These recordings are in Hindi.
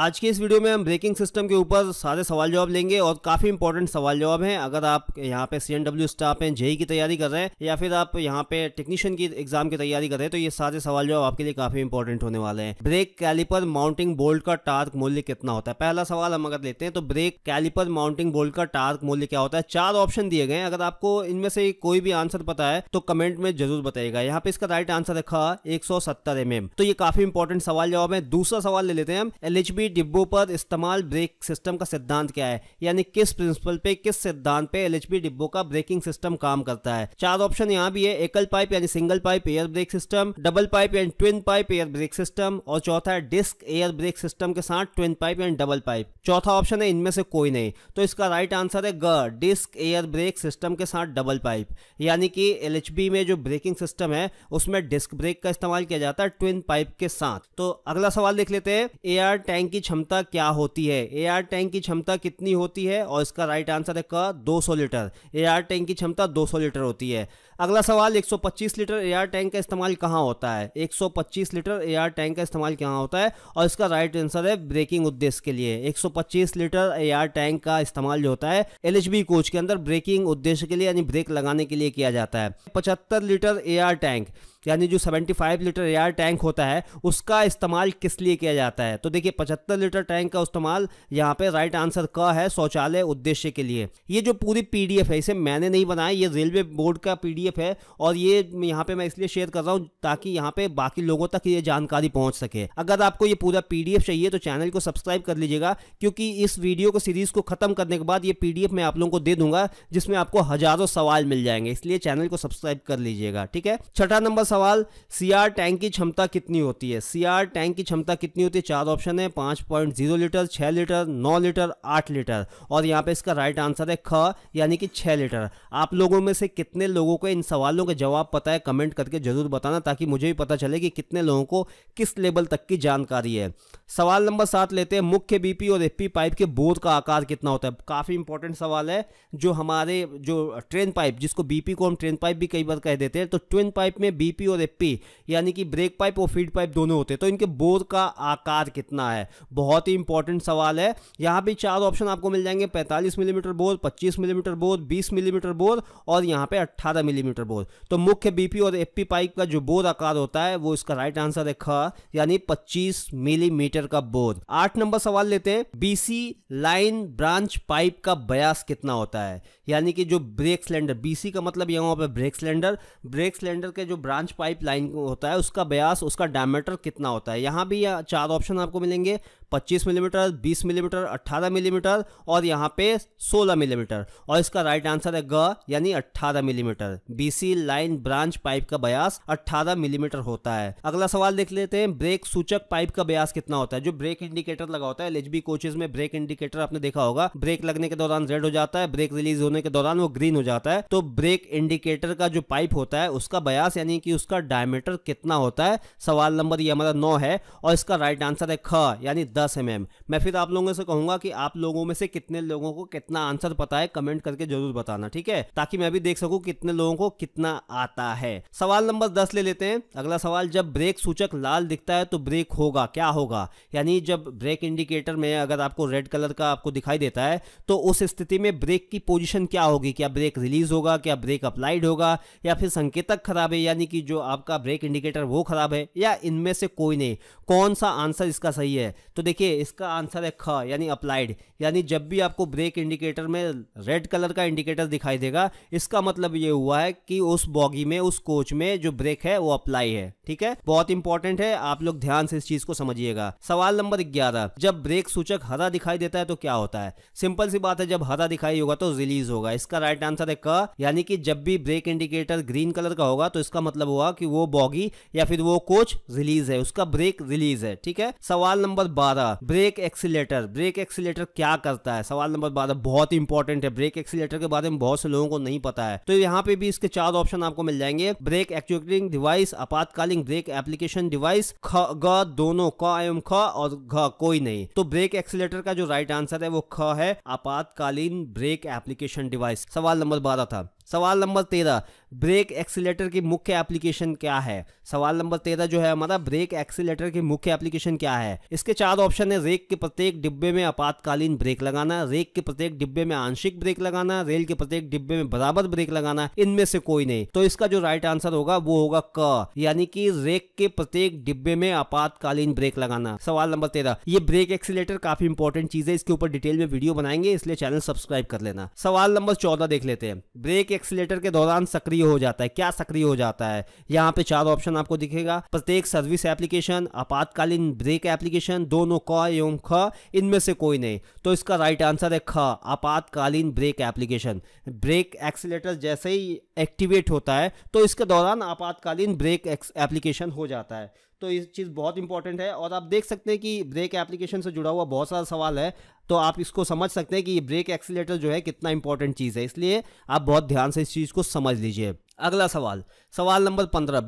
आज के इस वीडियो में हम ब्रेकिंग सिस्टम के ऊपर सारे सवाल जवाब लेंगे और काफ़ी इंपॉर्टेंट सवाल जवाब हैं अगर आप यहाँ पे सी एनडब्ल्यू स्टाफ हैं जेई e की तैयारी कर रहे हैं या फिर आप यहाँ पे टेक्नीशियन की एग्जाम की तैयारी कर रहे हैं तो ये सारे सवाल जवाब आपके लिए काफ़ी इंपॉर्टेंट होने वाले हैं ब्रेक कैलिपर माउंटिंग बोल्ट का टार्क मूल्य कितना होता है पहला सवाल हम अगर लेते हैं तो ब्रेक कैलिपर माउंटिंग बोल्ट का टार्क मूल्य क्या होता है चार ऑप्शन दिए गए अगर आपको इनमें से कोई भी आंसर पता है तो कमेंट में जरूर बताएगा यहाँ पे इसका राइट आंसर रखा एक सौ तो ये काफ़ी इंपॉर्टेंट सवाल जवाब है दूसरा सवाल ले लेते हैं हम एल एच बी भी डिब्बों पर इस्तेमाल ब्रेक सिस्टम का सिद्धांत क्या है यानी किस प्रिंसिपल पे किस सिद्धांत पे एल डिब्बों का ब्रेकिंग सिस्टम काम करता है चार ऑप्शन यहाँ भी है एकल पाइप यानी single pipe air brake system double pipe and twin pipe air brake system और चौथा है डिस्क एयर ब्रेक सिस्टम के साथ twin pipe and double pipe चौथा ऑप्शन है इनमें से कोई नहीं तो इसका राइट आंसर है ग डिस्क एयर ब्रेक सिस्टम के साथ डबल पाइप यानी कि एल में जो ब्रेकिंग सिस्टम है उसमें डिस्क ब्रेक का इस्तेमाल किया जाता है ट्विन पाइप के साथ तो अगला सवाल देख लेते हैं एयर टैंक की क्षमता क्या होती है ए आर टैंक की क्षमता कितनी होती है और इसका राइट आंसर है क सौ लीटर एआर टैंक की क्षमता दो सौ लीटर होती है अगला सवाल 125 लीटर एयर टैंक का इस्तेमाल कहाँ होता है 125 लीटर एयर टैंक का इस्तेमाल कहाँ होता है और इसका राइट आंसर है ब्रेकिंग उद्देश्य के लिए 125 लीटर एयर टैंक का इस्तेमाल जो होता है एल कोच के अंदर ब्रेकिंग उद्देश्य के लिए यानी ब्रेक लगाने के लिए किया जाता है पचहत्तर लीटर एयर टैंक यानी जो 75 लीटर एयर टैंक होता है उसका इस्तेमाल किस लिए किया जाता है तो देखिए 75 लीटर टैंक का इस्तेमाल यहाँ पे राइट आंसर का है शौचालय उद्देश्य के लिए ये जो पूरी पीडीएफ है इसे मैंने नहीं बनाया ये रेलवे बोर्ड का पी पीडीएफ है और ये यहाँ पे मैं इसलिए शेयर कर रहा हूँ ताकि यहाँ पे बाकी लोगों तक ये जानकारी पहुंच सके अगर आपको ये पूरा पीडीएफ चाहिए तो चैनल को सब्सक्राइब कर लीजिएगा क्योंकि इस वीडियो को सीरीज को खत्म करने के बाद ये पीडीएफ मैं आप लोगों को दे दूंगा जिसमें आपको हजारों सवाल मिल जाएंगे इसलिए चैनल को सब्सक्राइब कर लीजिएगा ठीक है छठा नंबर सवाल सीआर टैंक की क्षमता कितनी होती है सीआर टैंक की क्षमता कितनी होती है चार ऑप्शन है पांच पॉइंट जीरो लीटर छह लीटर नौ लीटर आठ लीटर और यहाँ पे इसका राइट आंसर है ख यानी कि छह लीटर आप लोगों में से कितने लोगों को इन सवालों के जवाब पता है कमेंट करके ज़रूर बताना ताकि मुझे भी पता चले कि कितने लोगों को किस लेवल तक की जानकारी है सवाल नंबर सात लेते हैं मुख्य बीपी और एफपी पाइप के बोर का आकार कितना होता है काफ़ी इंपॉर्टेंट सवाल है जो हमारे जो ट्रेन पाइप जिसको बीपी को हम ट्रेन पाइप भी कई बार कह देते हैं तो ट्रेन पाइप में बीपी और एफपी यानी कि ब्रेक पाइप और फीड पाइप दोनों होते हैं तो इनके बोर का आकार कितना है बहुत ही इंपॉर्टेंट सवाल है यहाँ भी चार ऑप्शन आपको मिल जाएंगे पैंतालीस मिलीमीटर बोर पच्चीस मिलीमीटर बोर बीस मिलीमीटर बोर और यहाँ पे अट्ठारह मिलीमीटर मिलीमीटर बोर तो मुख्य बीपी और एपी पाइप का जो बोर आकार होता है वो इसका राइट आंसर है ख यानी 25 मिलीमीटर का बोर आठ नंबर सवाल लेते हैं बीसी लाइन ब्रांच पाइप का बयास कितना होता है यानी कि जो ब्रेक सिलेंडर बीसी का मतलब यहाँ पे ब्रेक सिलेंडर ब्रेक सिलेंडर के जो ब्रांच पाइप लाइन होता है उसका बयास उसका डायमीटर कितना होता है यहाँ भी चार ऑप्शन आपको मिलेंगे 25 मिलीमीटर 20 मिलीमीटर 18 मिलीमीटर और यहाँ पे 16 मिलीमीटर और इसका राइट आंसर है ग यानी 18 millimetre BC line branch pipe का बयास 18 मिलीमीटर होता है अगला सवाल देख लेते हैं ब्रेक सूचक पाइप का बयास कितना होता है जो ब्रेक इंडिकेटर लगा होता है एल कोचेस में ब्रेक इंडिकेटर आपने देखा होगा ब्रेक लगने के दौरान रेड हो जाता है ब्रेक रिलीज होने के दौरान वो ग्रीन हो जाता है तो ब्रेक इंडिकेटर का जो पाइप होता है उसका बयास यानी कि उसका डायमीटर कितना होता है सवाल नंबर ये हमारा नौ है और इसका राइट आंसर है ख यानी दस दस एम mm. मैं फिर आप लोगों से कहूंगा कि आप लोगों में से कितने लोगों को कितना आंसर पता है कमेंट करके जरूर बताना ठीक है ताकि मैं भी देख सकूं कितने लोगों को कितना आता है सवाल नंबर दस ले लेते हैं अगला सवाल जब ब्रेक सूचक लाल दिखता है तो ब्रेक होगा क्या होगा यानी जब ब्रेक इंडिकेटर में अगर आपको रेड कलर का आपको दिखाई देता है तो उस स्थिति में ब्रेक की पोजिशन क्या होगी क्या ब्रेक रिलीज होगा क्या ब्रेक अप्लाइड होगा या फिर संकेतक खराब है यानी कि जो आपका ब्रेक इंडिकेटर वो खराब है या इनमें से कोई नहीं कौन सा आंसर इसका सही है तो देखिए इसका आंसर है ख यानी अप्लाइड यानी जब भी आपको ब्रेक इंडिकेटर में रेड कलर का इंडिकेटर दिखाई देगा इसका मतलब ये हुआ है कि उस बॉगी में उस कोच में जो ब्रेक है वो अप्लाई है ठीक है बहुत इंपॉर्टेंट है आप लोग ध्यान से इस चीज को समझिएगा सवाल नंबर ग्यारह जब ब्रेक सूचक हरा दिखाई देता है तो क्या होता है सिंपल सी बात है जब हरा दिखाई होगा तो रिलीज होगा इसका राइट आंसर है क यानी कि जब भी ब्रेक इंडिकेटर ग्रीन कलर का होगा तो इसका मतलब हुआ कि वो बॉगी या फिर वो कोच रिलीज है उसका ब्रेक रिलीज है ठीक है सवाल नंबर बारह बारह ब्रेक एक्सीटर ब्रेक एक्सीटर क्या करता है सवाल नंबर बारह बहुत इंपॉर्टेंट है ब्रेक एक्सीटर के बारे में बहुत से लोगों को नहीं पता है तो यहाँ पे भी इसके चार ऑप्शन आपको मिल जाएंगे ब्रेक एक्चुएटिंग डिवाइस आपातकालीन ब्रेक एप्लीकेशन डिवाइस ख ग दोनों क एवं ख और घ कोई नहीं तो ब्रेक एक्सीटर का जो राइट आंसर है वो ख है आपातकालीन ब्रेक एप्लीकेशन डिवाइस सवाल नंबर बारह था सवाल नंबर तेरह ब्रेक एक्सीटर की मुख्य एप्लीकेशन क्या है सवाल नंबर तेरह जो है हमारा ब्रेक एक्सीटर की मुख्य एप्लीकेशन क्या है इसके चार ऑप्शन है रेक के प्रत्येक डिब्बे में आपातकालीन ब्रेक लगाना रेक के प्रत्येक डिब्बे में आंशिक ब्रेक लगाना रेल के प्रत्येक डिब्बे में बराबर ब्रेक लगाना इनमें से कोई नहीं तो इसका जो राइट आंसर होगा वो होगा क यानी कि रेक के प्रत्येक डिब्बे में आपातकालीन ब्रेक लगाना सवाल नंबर तेरह ये ब्रेक एक्सीटर काफी इंपॉर्टेंट चीज है इसके ऊपर डिटेल में वीडियो बनाएंगे इसलिए चैनल सब्सक्राइब कर लेना सवाल नंबर चौदह देख लेते हैं ब्रेक के एक्सीटर के दौरान सक्रिय हो जाता है क्या सक्रिय हो जाता है यहाँ पे चार ऑप्शन आपको दिखेगा प्रत्येक सर्विस एप्लीकेशन आपातकालीन ब्रेक एप्लीकेशन दोनों क एवं ख इनमें से कोई नहीं तो इसका राइट आंसर है ख आपातकालीन ब्रेक एप्लीकेशन ब्रेक एक्सीटर जैसे ही एक्टिवेट होता है तो इसके दौरान आपातकालीन ब्रेक एप्लीकेशन हो जाता है तो ये चीज़ बहुत इंपॉर्टेंट है और आप देख सकते हैं कि ब्रेक एप्लीकेशन से जुड़ा हुआ बहुत सारा सवाल है तो आप इसको समझ सकते हैं कि ब्रेक एक्सीटर जो है कितना इंपॉर्टेंट चीज़ है इसलिए आप बहुत ध्यान से इस चीज़ को समझ लीजिए अगला सवाल सवाल नंबर पंद्रह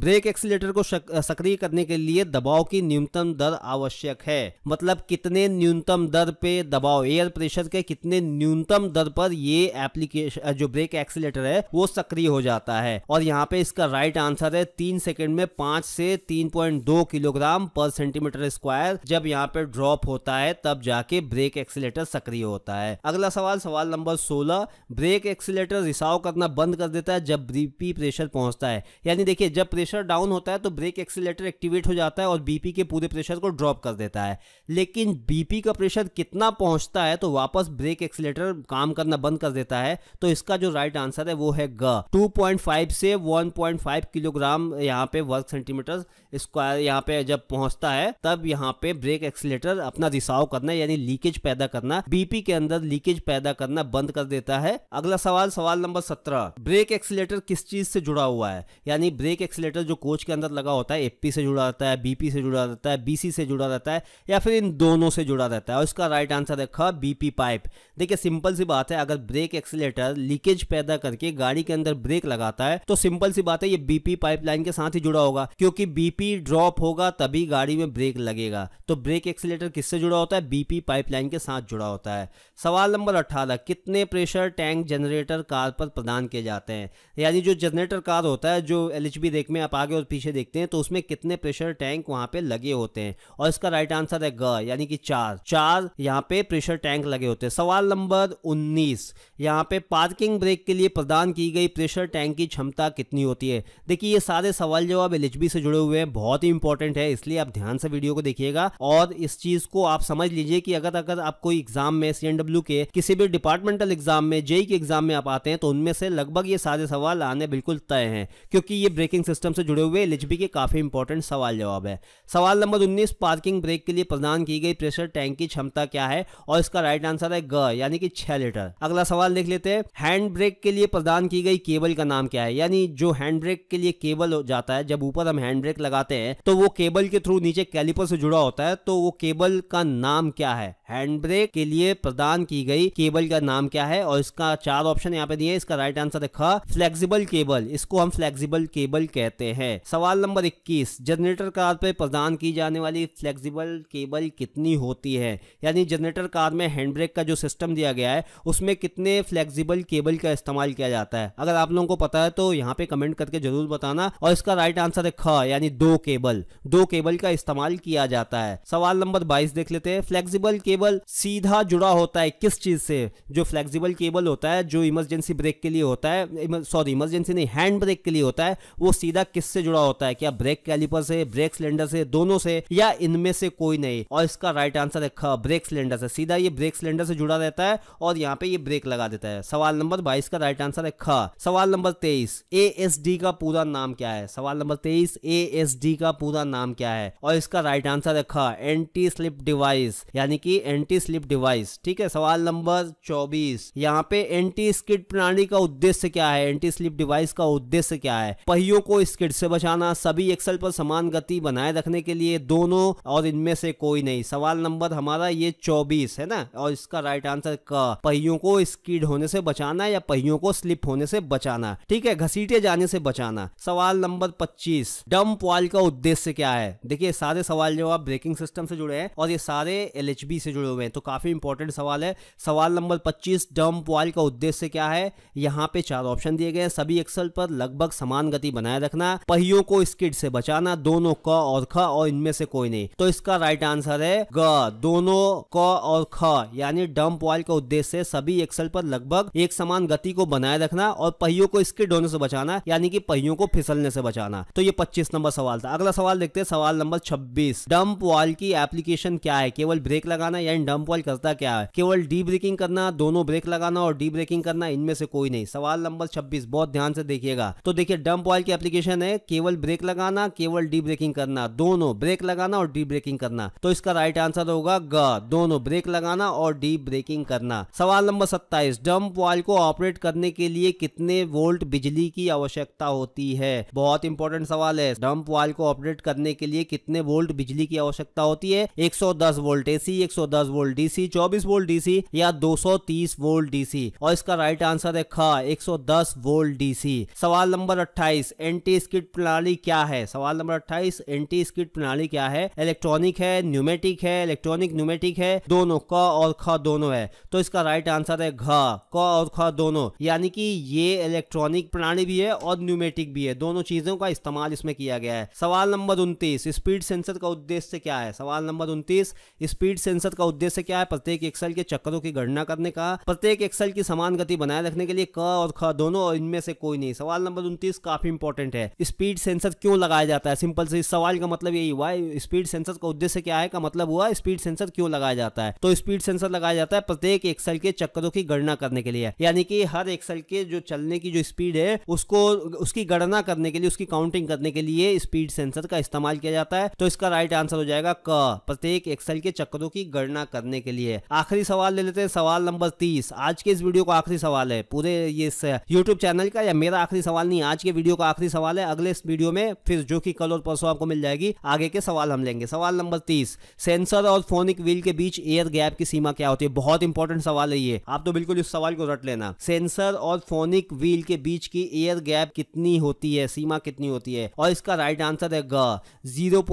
ब्रेक एक्सीटर को सक्रिय करने के लिए दबाव की न्यूनतम दर आवश्यक है मतलब कितने न्यूनतम दर पे दबाव एयर प्रेशर के कितने न्यूनतम दर पर ये एप्लीकेशन जो ब्रेक एक्सीटर है वो सक्रिय हो जाता है और यहाँ पे इसका राइट आंसर है तीन सेकेंड में पांच से तीन पॉइंट दो किलोग्राम पर सेंटीमीटर स्क्वायर जब यहाँ पे ड्रॉप होता है तब जाके ब्रेक एक्सीटर सक्रिय होता है अगला सवाल सवाल नंबर सोलह ब्रेक एक्सीटर रिसाव करना बंद कर देता है जब बीपी प्रेशर पहुंचता है यानी देखिए जब प्रेशर डाउन होता है तो ब्रेक एक्सीटर एक्टिवेट हो जाता है और बीपी के पूरे प्रेशर को ड्रॉप कर देता है लेकिन बीपी का प्रेशर कितना पहुंचता है तो वापस ब्रेक एक्सीटर काम करना बंद कर देता है तो इसका जो राइट आंसर है वो है ग 2.5 से 1.5 किलोग्राम यहाँ पे वर्ग सेंटीमीटर स्क्वायर यहाँ पे जब पहुंचता है तब यहाँ पे ब्रेक एक्सीटर अपना रिसाव करना यानी लीकेज पैदा करना बीपी के अंदर लीकेज पैदा करना बंद कर देता है अगला सवाल सवाल नंबर सत्रह ब्रेक एक्सीटर किस चीज़ से जुड़ा हुआ है यानी ब्रेक एक्सीटर जो कोच के अंदर लगा होता है एपी से जुड़ा रहता है बीपी से जुड़ा रहता है बीसी से जुड़ा रहता है या फिर इन दोनों से जुड़ा रहता है और इसका राइट आंसर रखा बीपी पाइप देखिए सिंपल सी बात है अगर ब्रेक एक्सीटर लीकेज पैदा करके गाड़ी के अंदर ब्रेक लगाता है तो सिंपल सी बात है ये बीपी पाइपलाइन के साथ ही जुड़ा होगा क्योंकि बीपी ड्रॉप होगा तभी गाड़ी में ब्रेक लगेगा तो ब्रेक एक्सीटर किससे जुड़ा होता है बीपी पाइपलाइन के साथ जुड़ा होता है सवाल नंबर अठारह कितने प्रेशर टैंक जनरेटर कार पर प्रदान किए जाते हैं यानी जो जनरेटर कार होता है जो एल एच बी में आप आगे और पीछे देखते हैं तो उसमें कितने प्रेशर टैंक वहां पे लगे होते हैं और इसका राइट आंसर है ग यानी कि चार चार यहाँ पे प्रेशर टैंक लगे होते हैं सवाल नंबर उन्नीस यहाँ पे पार्किंग ब्रेक के लिए प्रदान की गई प्रेशर टैंक की क्षमता कितनी होती है देखिए ये सारे सवाल जो आप एल से जुड़े हुए हैं बहुत ही इंपॉर्टेंट है इसलिए आप ध्यान से वीडियो को देखिएगा और इस चीज को आप समझ लीजिए कि अगर अगर आप कोई एग्जाम में सी के किसी भी डिपार्टमेंटल एग्जाम में जेई के एग्जाम में आप आते हैं तो उनमें से लगभग ये सारे सवाल सवाल आने बिल्कुल तय हैं क्योंकि ये ब्रेकिंग सिस्टम से जुड़े हुए एलिजिबी के काफ़ी इंपॉर्टेंट सवाल जवाब है सवाल नंबर उन्नीस पार्किंग ब्रेक के लिए प्रदान की गई प्रेशर टैंक की क्षमता क्या है और इसका राइट आंसर है ग यानी कि छह लीटर अगला सवाल देख लेते हैं हैंड ब्रेक के लिए प्रदान की गई केबल का नाम क्या है यानी जो हैंड ब्रेक के लिए केबल जाता है जब ऊपर हम हैंड ब्रेक लगाते हैं तो वो केबल के थ्रू नीचे कैलिपर से जुड़ा होता है तो वो केबल का नाम क्या है हैंड ब्रेक के लिए प्रदान की गई केबल का नाम क्या है और इसका चार ऑप्शन यहाँ पे दिए इसका राइट आंसर है फ्लेक्सिबल फ्लेक्सिबल केबल इसको हम फ्लेक्सिबल केबल कहते हैं सवाल नंबर 21 जनरेटर कार पर प्रदान की जाने वाली फ्लेक्सिबल केबल कितनी होती है यानी जनरेटर कार में हैंड ब्रेक का जो सिस्टम दिया गया है उसमें कितने फ्लेक्सिबल केबल का इस्तेमाल किया जाता है अगर आप लोगों को पता है तो यहाँ पे कमेंट करके जरूर बताना और इसका राइट आंसर है ख यानी दो केबल दो केबल का इस्तेमाल किया जाता है सवाल नंबर बाईस देख लेते हैं फ्लेक्सिबल केबल सीधा जुड़ा होता है किस चीज से जो फ्लेक्सिबल केबल होता है जो इमरजेंसी ब्रेक के लिए होता है सॉरी इमरजेंसी नहीं हैंड ब्रेक के लिए होता है वो सीधा किससे जुड़ा होता है क्या ब्रेक कैलिपर से ब्रेक सिलेंडर से दोनों से या इनमें से कोई नहीं और इसका राइट आंसर है ब्रेक सिलेंडर से सीधा ये ब्रेक सिलेंडर से जुड़ा रहता है और यहाँ पे ये ब्रेक लगा देता है सवाल नंबर बाईस का राइट आंसर है ख सवाल नंबर तेईस ए एस डी का पूरा नाम क्या है सवाल नंबर तेईस ए एस डी का पूरा नाम क्या है और इसका राइट आंसर है एंटी स्लिप डिवाइस यानी कि एंटी स्लिप डिवाइस ठीक है सवाल नंबर चौबीस यहाँ पे एंटी स्किड प्रणाली का उद्देश्य क्या है एंटी स्लिप ग्रिप डिवाइस का उद्देश्य क्या है पहियों को स्किड से बचाना सभी एक्सल पर समान गति बनाए रखने के लिए दोनों और इनमें से कोई नहीं सवाल नंबर हमारा ये चौबीस है ना और इसका राइट आंसर क पहियों को स्किड होने से बचाना या पहियों को स्लिप होने से बचाना ठीक है घसीटे जाने से बचाना सवाल नंबर पच्चीस डम्प वाल का उद्देश्य क्या है देखिए सारे सवाल जो आप ब्रेकिंग सिस्टम से जुड़े हैं और ये सारे एल से जुड़े हुए हैं तो काफी इंपॉर्टेंट सवाल है सवाल नंबर पच्चीस डम्प वाल का उद्देश्य क्या है यहाँ पे चार ऑप्शन दिए गए हैं सभी एक्सल पर लगभग समान गति बनाए रखना पहियों को स्किड से बचाना दोनों क और ख और इनमें से कोई नहीं तो इसका राइट आंसर है ग दोनों क और ख यानी डंप वाल का उद्देश्य सभी एक्सल पर लगभग एक समान गति को बनाए रखना और पहियों को स्किड होने से बचाना यानी कि पहियों को फिसलने से बचाना तो ये पच्चीस नंबर सवाल था अगला सवाल देखते हैं सवाल नंबर छब्बीस डंप वाल की एप्लीकेशन क्या है केवल ब्रेक लगाना यानी डंप वाल करता क्या है केवल डी ब्रेकिंग करना दोनों ब्रेक लगाना और डी ब्रेकिंग करना इनमें से कोई नहीं सवाल नंबर छब्बीस बहुत ध्यान से देखिएगा तो देखिए डंप ऑयल की एप्लीकेशन है केवल ब्रेक लगाना केवल डी ब्रेकिंग करना दोनों ब्रेक लगाना और डी ब्रेकिंग करना तो इसका राइट आंसर होगा ग दोनों ब्रेक लगाना और डी ब्रेकिंग करना सवाल नंबर सत्ताईस डंप वाल को ऑपरेट करने के लिए कितने वोल्ट बिजली की आवश्यकता होती है बहुत इंपॉर्टेंट सवाल है डंप वाल को ऑपरेट करने के लिए कितने वोल्ट बिजली की आवश्यकता होती है 110 volt AC 110 volt DC 24 volt DC या 230 वोल्ट डीसी और इसका राइट आंसर है ख 110 वोल्ट डीसी सवाल नंबर 28 एंटी स्किड प्रणाली क्या है सवाल नंबर 28 एंटी स्किड प्रणाली क्या है इलेक्ट्रॉनिक है न्यूमेटिक है इलेक्ट्रॉनिक न्यूमेटिक है दोनों क और ख दोनों है तो इसका राइट आंसर है घ क और ख दोनों यानी कि ये इलेक्ट्रॉनिक प्रणाली भी है और न्यूमेटिक भी है दोनों चीजों का इस्तेमाल इसमें किया गया है सवाल नंबर उन्तीस स्पीड सेंसर का उद्देश्य क्या है सवाल नंबर उन्तीस स्पीड सेंसर का उद्देश्य क्या है प्रत्येक एक्सल के चक्रों की गणना करने का प्रत्येक एक्सल की समान गति बनाए रखने के लिए क और ख दोनों और इनमें से कोई नहीं सवाल नंबर उनतीस काफी इंपॉर्टेंट है स्पीड सेंसर क्यों लगाया जाता है सिंपल से इस सवाल का मतलब यही हुआ स्पीड सेंसर का उद्देश्य क्या है का मतलब हुआ स्पीड सेंसर क्यों लगाया जाता है तो स्पीड सेंसर लगाया जाता है प्रत्येक एक्सल के चक्करों की गणना करने के लिए यानी कि हर एक्सल के जो चलने की जो स्पीड है उसको उसकी गणना करने के लिए उसकी काउंटिंग करने के लिए स्पीड सेंसर का इस्तेमाल किया जाता है तो इसका राइट आंसर हो जाएगा क प्रत्येक एक्सल के चक्करों की गणना करने के लिए आखिरी सवाल ले लेते हैं सवाल नंबर तीस आज के इस वीडियो का आखिरी सवाल है पूरे ये यूट्यूब चैनल ठीक है या मेरा आखिरी सवाल नहीं आज के वीडियो का आखिरी सवाल है अगले इस वीडियो में फिर जो कि कल और परसों आपको मिल जाएगी आगे के सवाल हम लेंगे सवाल नंबर तीस सेंसर और फोनिक व्हील के बीच एयर गैप की सीमा क्या होती है बहुत इंपॉर्टेंट सवाल है ये आप तो बिल्कुल इस सवाल को रट लेना सेंसर और फोनिक व्हील के बीच की एयर गैप कितनी होती है सीमा कितनी होती है और इसका राइट आंसर है ग जीरो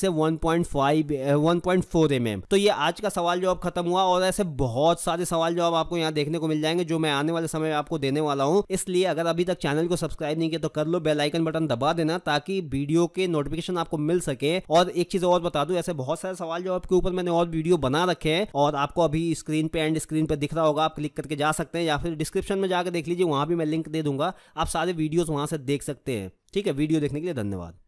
से one point five one point four M तो ये आज का सवाल जवाब खत्म हुआ और ऐसे बहुत सारे सवाल जवाब आपको यहाँ देखने को मिल जाएंगे जो मैं आने वाले समय में आपको देने वाला हूँ इसलिए अगर अगर अभी तक चैनल को सब्सक्राइब नहीं किया तो कर लो बेलाइकन बटन दबा देना ताकि वीडियो के नोटिफिकेशन आपको मिल सके और एक चीज और बता दू ऐसे बहुत सारे सवाल जो आपके ऊपर मैंने और वीडियो बना रखे हैं और आपको अभी स्क्रीन पे एंड स्क्रीन पे दिख रहा होगा आप क्लिक करके जा सकते हैं या फिर डिस्क्रिप्शन में जाकर देख लीजिए वहां भी मैं लिंक दे दूंगा आप सारे वीडियो वहां से देख सकते हैं ठीक है वीडियो देखने के लिए धन्यवाद